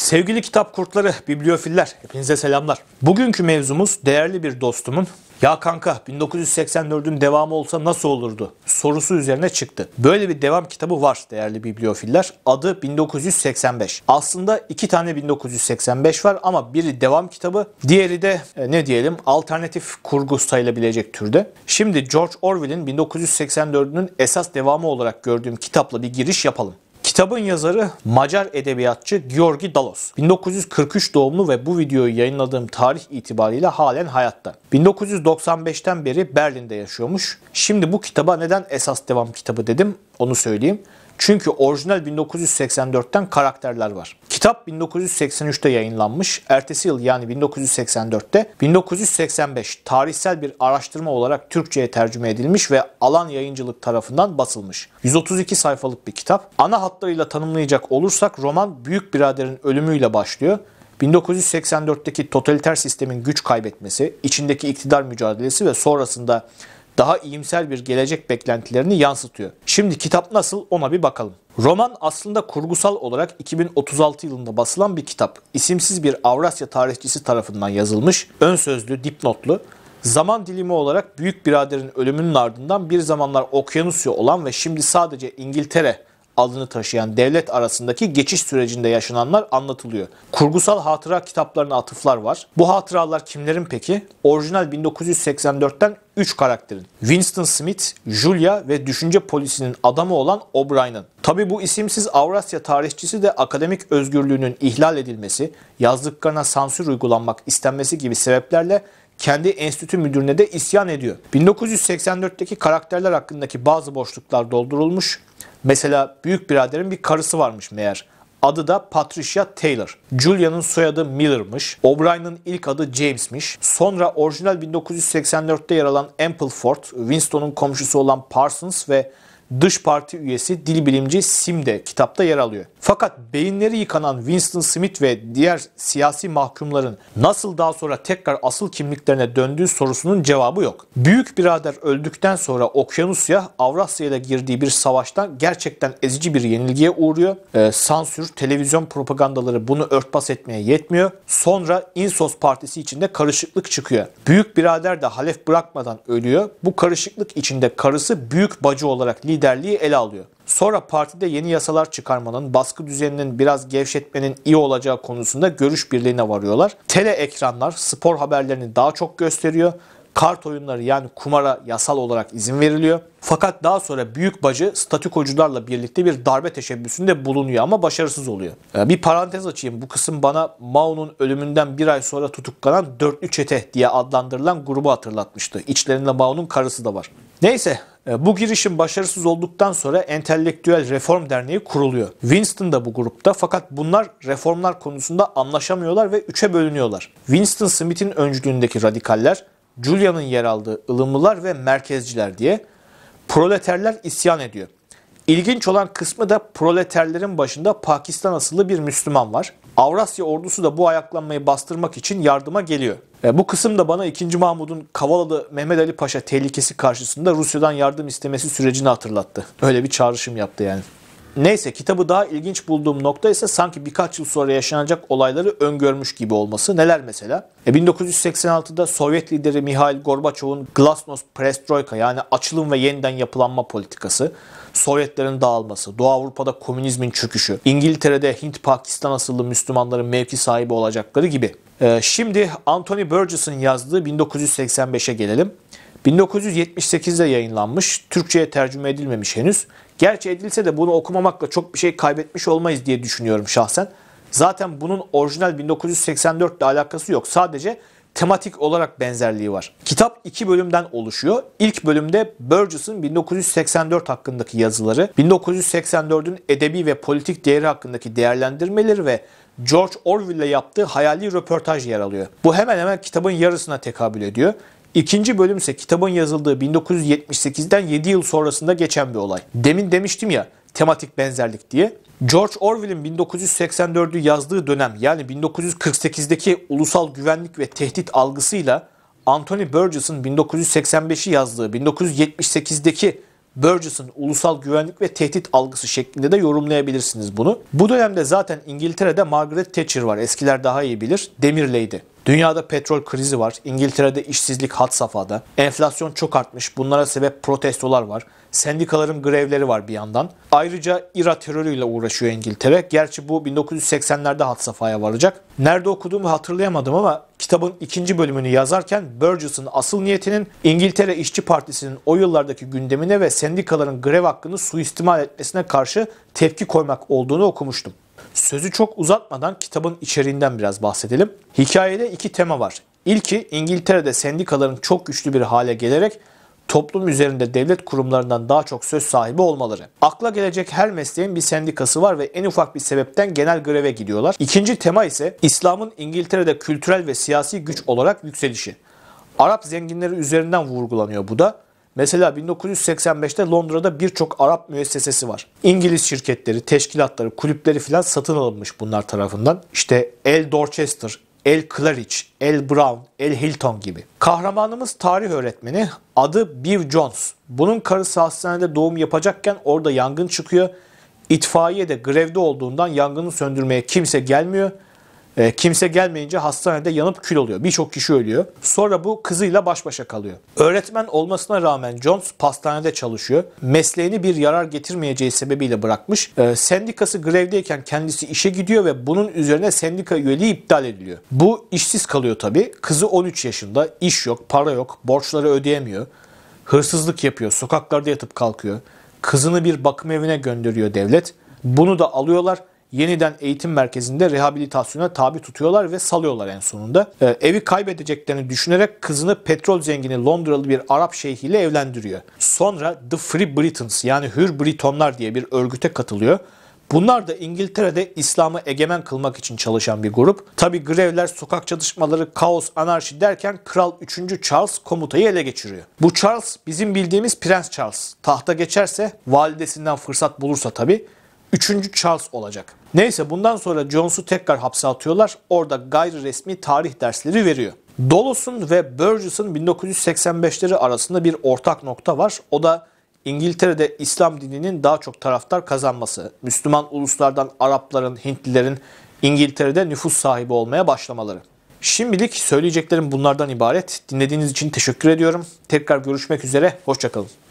Sevgili kitap kurtları, bibliofiller, hepinize selamlar. Bugünkü mevzumuz değerli bir dostumun ya kanka 1984'ün devamı olsa nasıl olurdu sorusu üzerine çıktı. Böyle bir devam kitabı var değerli bibliofiller. Adı 1985. Aslında iki tane 1985 var ama biri devam kitabı, diğeri de e, ne diyelim alternatif kurgu sayılabilecek türde. Şimdi George Orwell'in 1984'ünün esas devamı olarak gördüğüm kitapla bir giriş yapalım. Kitabın yazarı Macar edebiyatçı Georgi Dalos. 1943 doğumlu ve bu videoyu yayınladığım tarih itibariyle halen hayatta. 1995'ten beri Berlin'de yaşıyormuş. Şimdi bu kitaba neden esas devam kitabı dedim onu söyleyeyim. Çünkü orijinal 1984'ten karakterler var. Kitap 1983'te yayınlanmış. Ertesi yıl yani 1984'te 1985 tarihsel bir araştırma olarak Türkçe'ye tercüme edilmiş ve alan yayıncılık tarafından basılmış. 132 sayfalık bir kitap. Ana hatlarıyla tanımlayacak olursak roman büyük biraderin ölümüyle başlıyor. 1984'teki totaliter sistemin güç kaybetmesi, içindeki iktidar mücadelesi ve sonrasında daha iyimser bir gelecek beklentilerini yansıtıyor. Şimdi kitap nasıl ona bir bakalım. Roman aslında kurgusal olarak 2036 yılında basılan bir kitap. İsimsiz bir Avrasya tarihçisi tarafından yazılmış, ön sözlü, dipnotlu Zaman dilimi olarak Büyük Birader'in ölümünün ardından bir zamanlar Okyanusya olan ve şimdi sadece İngiltere adını taşıyan devlet arasındaki geçiş sürecinde yaşananlar anlatılıyor. Kurgusal hatıra kitaplarına atıflar var. Bu hatıralar kimlerin peki? Orijinal 1984'ten 3 karakterin. Winston Smith, Julia ve düşünce polisinin adamı olan O'Brien'ın. Tabi bu isimsiz Avrasya tarihçisi de akademik özgürlüğünün ihlal edilmesi, yazdıklarına sansür uygulanmak istenmesi gibi sebeplerle kendi enstitü müdürüne de isyan ediyor. 1984'teki karakterler hakkındaki bazı boşluklar doldurulmuş. Mesela büyük biraderin bir karısı varmış meğer. Adı da Patricia Taylor. Julia'nın soyadı Miller'mış. O'Brien'ın ilk adı James'miş. Sonra orijinal 1984'te yer alan Ampleford, Winston'un komşusu olan Parsons ve dış parti üyesi dil bilimci Sim de kitapta yer alıyor. Fakat beyinleri yıkanan Winston Smith ve diğer siyasi mahkumların nasıl daha sonra tekrar asıl kimliklerine döndüğü sorusunun cevabı yok. Büyük birader öldükten sonra Okyanusya Avrasya'da girdiği bir savaştan gerçekten ezici bir yenilgiye uğruyor. E, sansür, televizyon propagandaları bunu örtbas etmeye yetmiyor. Sonra İnsos Partisi içinde karışıklık çıkıyor. Büyük birader de halef bırakmadan ölüyor. Bu karışıklık içinde karısı büyük bacı olarak lider liderliği ele alıyor. Sonra partide yeni yasalar çıkarmanın, baskı düzeninin biraz gevşetmenin iyi olacağı konusunda görüş birliğine varıyorlar. Tele ekranlar spor haberlerini daha çok gösteriyor kart oyunları yani kumara yasal olarak izin veriliyor. Fakat daha sonra büyük bacı statükocularla birlikte bir darbe teşebbüsünde bulunuyor ama başarısız oluyor. Bir parantez açayım. Bu kısım bana Mao'nun ölümünden bir ay sonra tutuklanan Dörtlü Çete diye adlandırılan grubu hatırlatmıştı. İçlerinde Mao'nun karısı da var. Neyse e, bu girişim başarısız olduktan sonra Entelektüel Reform Derneği kuruluyor. Winston da bu grupta fakat bunlar reformlar konusunda anlaşamıyorlar ve üçe bölünüyorlar. Winston Smith'in öncülüğündeki radikaller Julia'nın yer aldığı ılımlılar ve merkezciler diye proleterler isyan ediyor. İlginç olan kısmı da proleterlerin başında Pakistan asıllı bir Müslüman var. Avrasya ordusu da bu ayaklanmayı bastırmak için yardıma geliyor. E, bu kısım da bana 2. Mahmud'un Kavalalı Mehmet Ali Paşa tehlikesi karşısında Rusya'dan yardım istemesi sürecini hatırlattı. Öyle bir çağrışım yaptı yani. Neyse kitabı daha ilginç bulduğum nokta ise sanki birkaç yıl sonra yaşanacak olayları öngörmüş gibi olması. Neler mesela? E 1986'da Sovyet lideri Mihail Gorbaçov'un Glasnost Perestroika yani açılım ve yeniden yapılanma politikası, Sovyetlerin dağılması, Doğu Avrupa'da komünizmin çöküşü, İngiltere'de Hint-Pakistan asıllı Müslümanların mevki sahibi olacakları gibi. E, şimdi Anthony Burgess'ın yazdığı 1985'e gelelim. 1978'de yayınlanmış, Türkçe'ye tercüme edilmemiş henüz. Gerçi edilse de bunu okumamakla çok bir şey kaybetmiş olmayız diye düşünüyorum şahsen. Zaten bunun orijinal 1984 ile alakası yok. Sadece tematik olarak benzerliği var. Kitap iki bölümden oluşuyor. İlk bölümde Burgess'ın 1984 hakkındaki yazıları, 1984'ün edebi ve politik değeri hakkındaki değerlendirmeleri ve George Orwell'le yaptığı hayali röportaj yer alıyor. Bu hemen hemen kitabın yarısına tekabül ediyor. İkinci bölüm ise kitabın yazıldığı 1978'den 7 yıl sonrasında geçen bir olay. Demin demiştim ya tematik benzerlik diye. George Orwell'in 1984'ü yazdığı dönem yani 1948'deki ulusal güvenlik ve tehdit algısıyla Anthony Burgess'ın 1985'i yazdığı 1978'deki Burgess'ın ulusal güvenlik ve tehdit algısı şeklinde de yorumlayabilirsiniz bunu. Bu dönemde zaten İngiltere'de Margaret Thatcher var. Eskiler daha iyi bilir. Demirleydi. Dünyada petrol krizi var. İngiltere'de işsizlik hat safhada. Enflasyon çok artmış. Bunlara sebep protestolar var. Sendikaların grevleri var bir yandan. Ayrıca İRA terörüyle uğraşıyor İngiltere. Gerçi bu 1980'lerde hat safhaya varacak. Nerede okuduğumu hatırlayamadım ama Kitabın ikinci bölümünü yazarken Burgess'ın asıl niyetinin İngiltere İşçi Partisi'nin o yıllardaki gündemine ve sendikaların grev hakkını suistimal etmesine karşı tepki koymak olduğunu okumuştum. Sözü çok uzatmadan kitabın içeriğinden biraz bahsedelim. Hikayede iki tema var. İlki İngiltere'de sendikaların çok güçlü bir hale gelerek toplum üzerinde devlet kurumlarından daha çok söz sahibi olmaları. Akla gelecek her mesleğin bir sendikası var ve en ufak bir sebepten genel greve gidiyorlar. İkinci tema ise İslam'ın İngiltere'de kültürel ve siyasi güç olarak yükselişi. Arap zenginleri üzerinden vurgulanıyor bu da. Mesela 1985'te Londra'da birçok Arap müessesesi var. İngiliz şirketleri, teşkilatları, kulüpleri filan satın alınmış bunlar tarafından. İşte El Dorchester, El Claridge, El Brown, El Hilton gibi. Kahramanımız tarih öğretmeni adı Bill Jones. Bunun karısı hastanede doğum yapacakken orada yangın çıkıyor. İtfaiye de grevde olduğundan yangını söndürmeye kimse gelmiyor. E, kimse gelmeyince hastanede yanıp kül oluyor. Birçok kişi ölüyor. Sonra bu kızıyla baş başa kalıyor. Öğretmen olmasına rağmen Jones pastanede çalışıyor. Mesleğini bir yarar getirmeyeceği sebebiyle bırakmış. E, sendikası grevdeyken kendisi işe gidiyor ve bunun üzerine sendika üyeliği iptal ediliyor. Bu işsiz kalıyor tabii. Kızı 13 yaşında. iş yok, para yok, borçları ödeyemiyor. Hırsızlık yapıyor, sokaklarda yatıp kalkıyor. Kızını bir bakım evine gönderiyor devlet. Bunu da alıyorlar yeniden eğitim merkezinde rehabilitasyona tabi tutuyorlar ve salıyorlar en sonunda. E, evi kaybedeceklerini düşünerek kızını petrol zengini Londralı bir Arap şeyhiyle evlendiriyor. Sonra The Free Britons yani Hür Britonlar diye bir örgüte katılıyor. Bunlar da İngiltere'de İslam'ı egemen kılmak için çalışan bir grup. Tabi grevler, sokak çatışmaları, kaos, anarşi derken Kral 3. Charles komutayı ele geçiriyor. Bu Charles bizim bildiğimiz Prens Charles. Tahta geçerse, validesinden fırsat bulursa tabi 3. Charles olacak. Neyse bundan sonra Jones'u tekrar hapse atıyorlar. Orada gayri resmi tarih dersleri veriyor. Dulos'un ve Burgess'ın 1985'leri arasında bir ortak nokta var. O da İngiltere'de İslam dininin daha çok taraftar kazanması, Müslüman uluslardan Arapların, Hintlilerin İngiltere'de nüfus sahibi olmaya başlamaları. Şimdilik söyleyeceklerim bunlardan ibaret. Dinlediğiniz için teşekkür ediyorum. Tekrar görüşmek üzere, hoşçakalın.